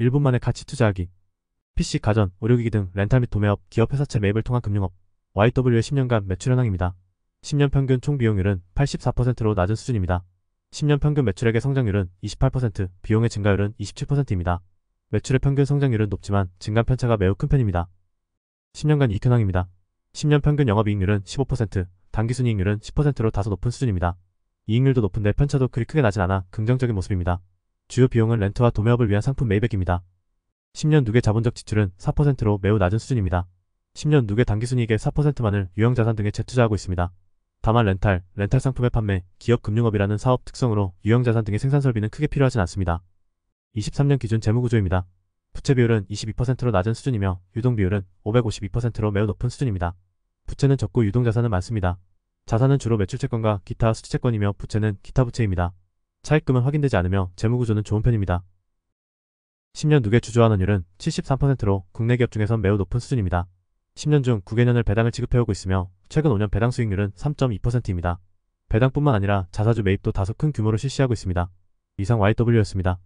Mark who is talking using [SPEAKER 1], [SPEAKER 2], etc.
[SPEAKER 1] 1분 만에 가치 투자하기 PC 가전, 의료기기 등 렌탈 및 도매업, 기업회사채 매입을 통한 금융업 YW의 10년간 매출 현황입니다. 10년 평균 총 비용률은 84%로 낮은 수준입니다. 10년 평균 매출액의 성장률은 28%, 비용의 증가율은 27%입니다. 매출의 평균 성장률은 높지만 증감 편차가 매우 큰 편입니다. 10년간 이익 현황입니다. 10년 평균 영업이익률은 15%, 단기순이익률은 10%로 다소 높은 수준입니다. 이익률도 높은데 편차도 그리 크게 나진 않아 긍정적인 모습입니다. 주요 비용은 렌트와 도매업을 위한 상품 매입액입니다. 10년 누계 자본적 지출은 4%로 매우 낮은 수준입니다. 10년 누계 단기순이익의 4%만을 유형자산 등에 재투자하고 있습니다. 다만 렌탈, 렌탈 상품의 판매, 기업 금융업이라는 사업 특성으로 유형자산 등의 생산설비는 크게 필요하진 않습니다. 23년 기준 재무구조입니다. 부채 비율은 22%로 낮은 수준이며 유동 비율은 552%로 매우 높은 수준입니다. 부채는 적고 유동 자산은 많습니다. 자산은 주로 매출채권과 기타 수지채권이며 부채는 기타 부채입니다. 차입금은 확인되지 않으며 재무구조는 좋은 편입니다. 10년 누계 주주환원율은 73%로 국내 기업 중에선 매우 높은 수준입니다. 10년 중 9개년을 배당을 지급해오고 있으며 최근 5년 배당 수익률은 3.2%입니다. 배당뿐만 아니라 자사주 매입도 다소 큰 규모로 실시하고 있습니다. 이상 YW였습니다.